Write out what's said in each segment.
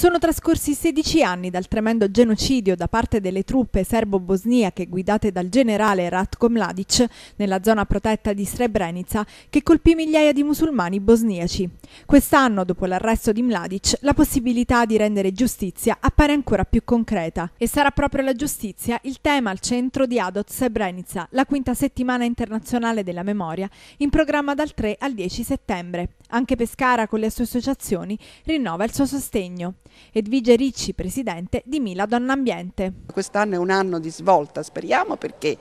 Sono trascorsi 16 anni dal tremendo genocidio da parte delle truppe serbo-bosniache guidate dal generale Ratko Mladic nella zona protetta di Srebrenica che colpì migliaia di musulmani bosniaci. Quest'anno, dopo l'arresto di Mladic, la possibilità di rendere giustizia appare ancora più concreta e sarà proprio la giustizia il tema al centro di Adot Srebrenica, la quinta settimana internazionale della memoria, in programma dal 3 al 10 settembre. Anche Pescara con le sue associazioni rinnova il suo sostegno. Edvige Ricci, presidente di Mila Donna Ambiente. Quest'anno è un anno di svolta, speriamo, perché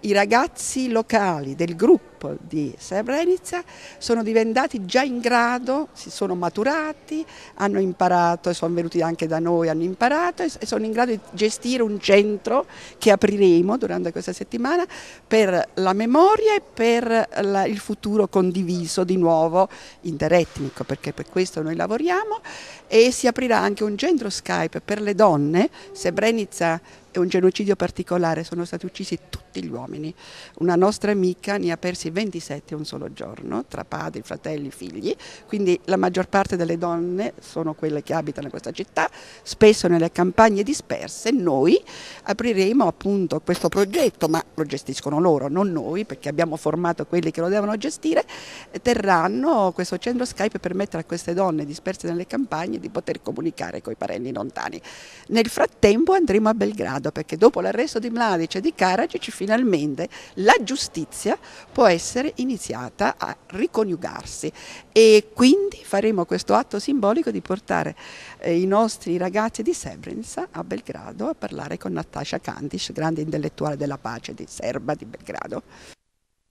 i ragazzi locali del gruppo di Srebrenica sono diventati già in grado, si sono maturati, hanno imparato, sono venuti anche da noi, hanno imparato e sono in grado di gestire un centro che apriremo durante questa settimana per la memoria e per il futuro condiviso di nuovo interetnico, perché per questo noi lavoriamo e si aprirà anche un centro Skype per le donne, Srebrenica è un genocidio particolare, sono stati uccisi tutti gli uomini. Una nostra amica ne ha persi 27 un solo giorno, tra padri, fratelli, figli, quindi la maggior parte delle donne sono quelle che abitano in questa città, spesso nelle campagne disperse. Noi apriremo appunto questo progetto, ma lo gestiscono loro, non noi, perché abbiamo formato quelli che lo devono gestire, terranno questo centro Skype per permettere a queste donne disperse nelle campagne di poter comunicare con i parenti lontani. Nel frattempo andremo a Belgrado modo, perché dopo l'arresto di Mladic e di Karadzic finalmente la giustizia può essere iniziata a riconiugarsi e quindi faremo questo atto simbolico di portare eh, i nostri ragazzi di Srebrenica a Belgrado a parlare con Natasha Kandic, grande intellettuale della pace di Serba di Belgrado.